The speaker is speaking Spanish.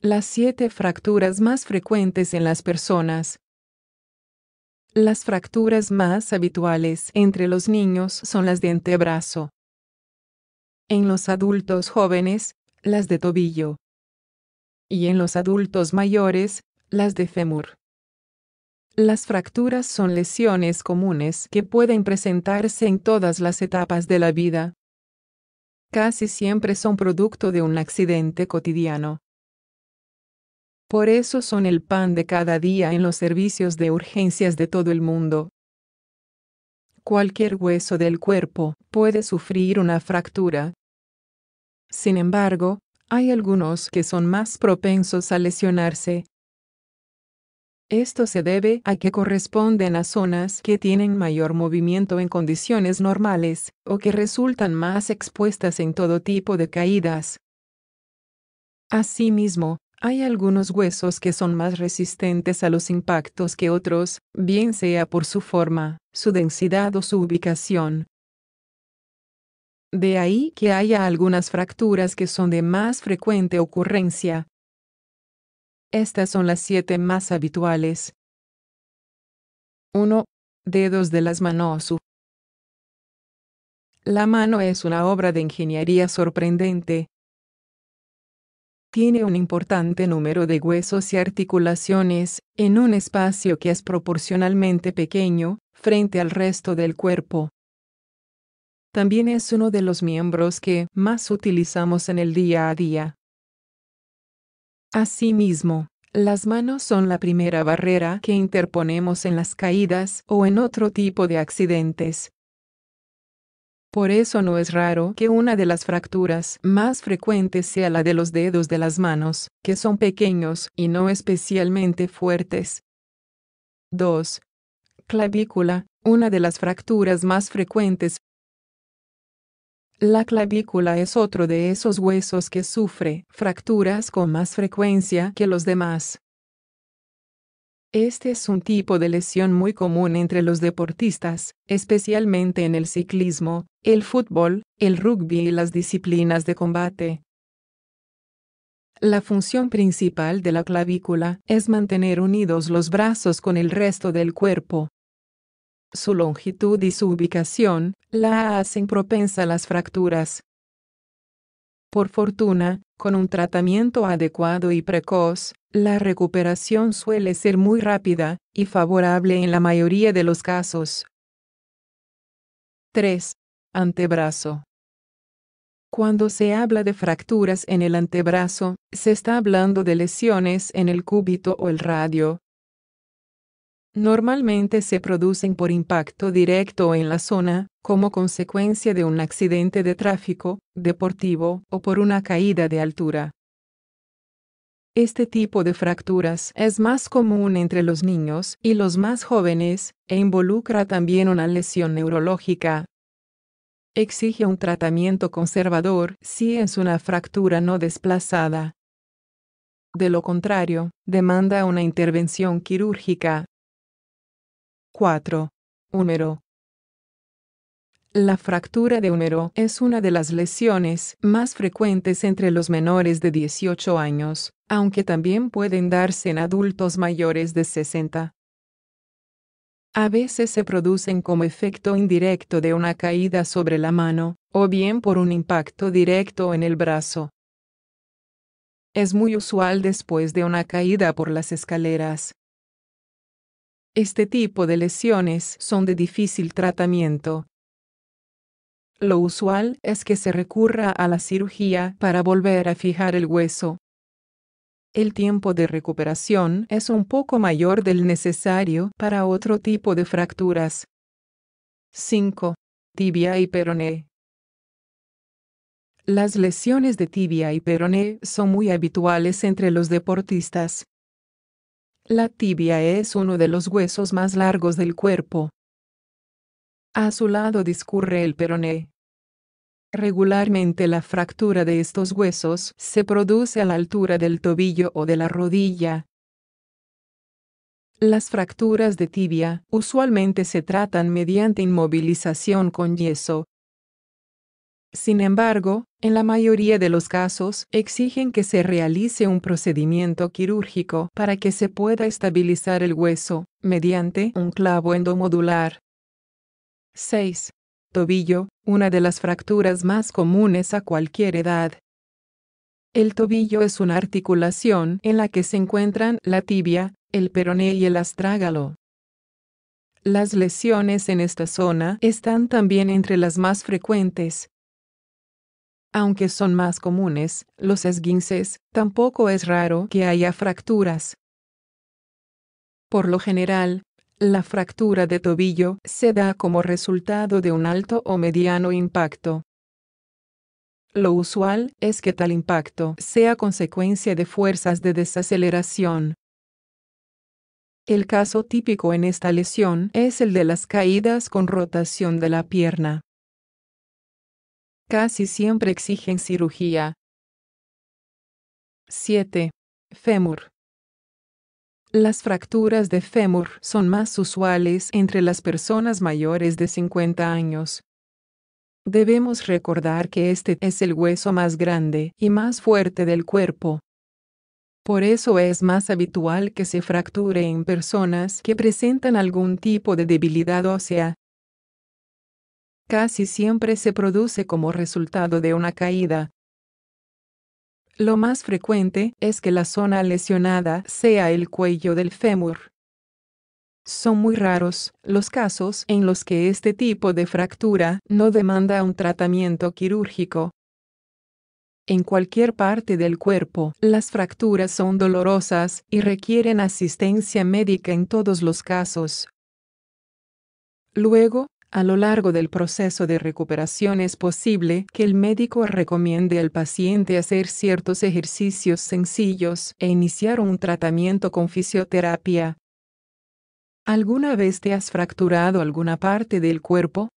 Las siete fracturas más frecuentes en las personas. Las fracturas más habituales entre los niños son las de antebrazo. En los adultos jóvenes, las de tobillo. Y en los adultos mayores, las de fémur. Las fracturas son lesiones comunes que pueden presentarse en todas las etapas de la vida. Casi siempre son producto de un accidente cotidiano. Por eso son el pan de cada día en los servicios de urgencias de todo el mundo. Cualquier hueso del cuerpo puede sufrir una fractura. Sin embargo, hay algunos que son más propensos a lesionarse, esto se debe a que corresponden a zonas que tienen mayor movimiento en condiciones normales, o que resultan más expuestas en todo tipo de caídas. Asimismo, hay algunos huesos que son más resistentes a los impactos que otros, bien sea por su forma, su densidad o su ubicación. De ahí que haya algunas fracturas que son de más frecuente ocurrencia, estas son las siete más habituales. 1. Dedos de las manos. La mano es una obra de ingeniería sorprendente. Tiene un importante número de huesos y articulaciones, en un espacio que es proporcionalmente pequeño, frente al resto del cuerpo. También es uno de los miembros que más utilizamos en el día a día. Asimismo, las manos son la primera barrera que interponemos en las caídas o en otro tipo de accidentes. Por eso no es raro que una de las fracturas más frecuentes sea la de los dedos de las manos, que son pequeños y no especialmente fuertes. 2. Clavícula. Una de las fracturas más frecuentes la clavícula es otro de esos huesos que sufre fracturas con más frecuencia que los demás. Este es un tipo de lesión muy común entre los deportistas, especialmente en el ciclismo, el fútbol, el rugby y las disciplinas de combate. La función principal de la clavícula es mantener unidos los brazos con el resto del cuerpo, su longitud y su ubicación, la hacen propensa a las fracturas. Por fortuna, con un tratamiento adecuado y precoz, la recuperación suele ser muy rápida y favorable en la mayoría de los casos. 3. Antebrazo. Cuando se habla de fracturas en el antebrazo, se está hablando de lesiones en el cúbito o el radio, normalmente se producen por impacto directo en la zona, como consecuencia de un accidente de tráfico, deportivo o por una caída de altura. Este tipo de fracturas es más común entre los niños y los más jóvenes, e involucra también una lesión neurológica. Exige un tratamiento conservador si es una fractura no desplazada. De lo contrario, demanda una intervención quirúrgica. 4. Húmero. La fractura de húmero es una de las lesiones más frecuentes entre los menores de 18 años, aunque también pueden darse en adultos mayores de 60. A veces se producen como efecto indirecto de una caída sobre la mano, o bien por un impacto directo en el brazo. Es muy usual después de una caída por las escaleras, este tipo de lesiones son de difícil tratamiento. Lo usual es que se recurra a la cirugía para volver a fijar el hueso. El tiempo de recuperación es un poco mayor del necesario para otro tipo de fracturas. 5. Tibia y peroné. Las lesiones de tibia y peroné son muy habituales entre los deportistas. La tibia es uno de los huesos más largos del cuerpo. A su lado discurre el peroné. Regularmente la fractura de estos huesos se produce a la altura del tobillo o de la rodilla. Las fracturas de tibia usualmente se tratan mediante inmovilización con yeso, sin embargo, en la mayoría de los casos exigen que se realice un procedimiento quirúrgico para que se pueda estabilizar el hueso mediante un clavo endomodular. 6. Tobillo, una de las fracturas más comunes a cualquier edad. El tobillo es una articulación en la que se encuentran la tibia, el peroné y el astrágalo. Las lesiones en esta zona están también entre las más frecuentes, aunque son más comunes los esguinces, tampoco es raro que haya fracturas. Por lo general, la fractura de tobillo se da como resultado de un alto o mediano impacto. Lo usual es que tal impacto sea consecuencia de fuerzas de desaceleración. El caso típico en esta lesión es el de las caídas con rotación de la pierna casi siempre exigen cirugía. 7. Fémur. Las fracturas de fémur son más usuales entre las personas mayores de 50 años. Debemos recordar que este es el hueso más grande y más fuerte del cuerpo. Por eso es más habitual que se fracture en personas que presentan algún tipo de debilidad ósea, casi siempre se produce como resultado de una caída. Lo más frecuente es que la zona lesionada sea el cuello del fémur. Son muy raros los casos en los que este tipo de fractura no demanda un tratamiento quirúrgico. En cualquier parte del cuerpo, las fracturas son dolorosas y requieren asistencia médica en todos los casos. Luego, a lo largo del proceso de recuperación es posible que el médico recomiende al paciente hacer ciertos ejercicios sencillos e iniciar un tratamiento con fisioterapia. ¿Alguna vez te has fracturado alguna parte del cuerpo?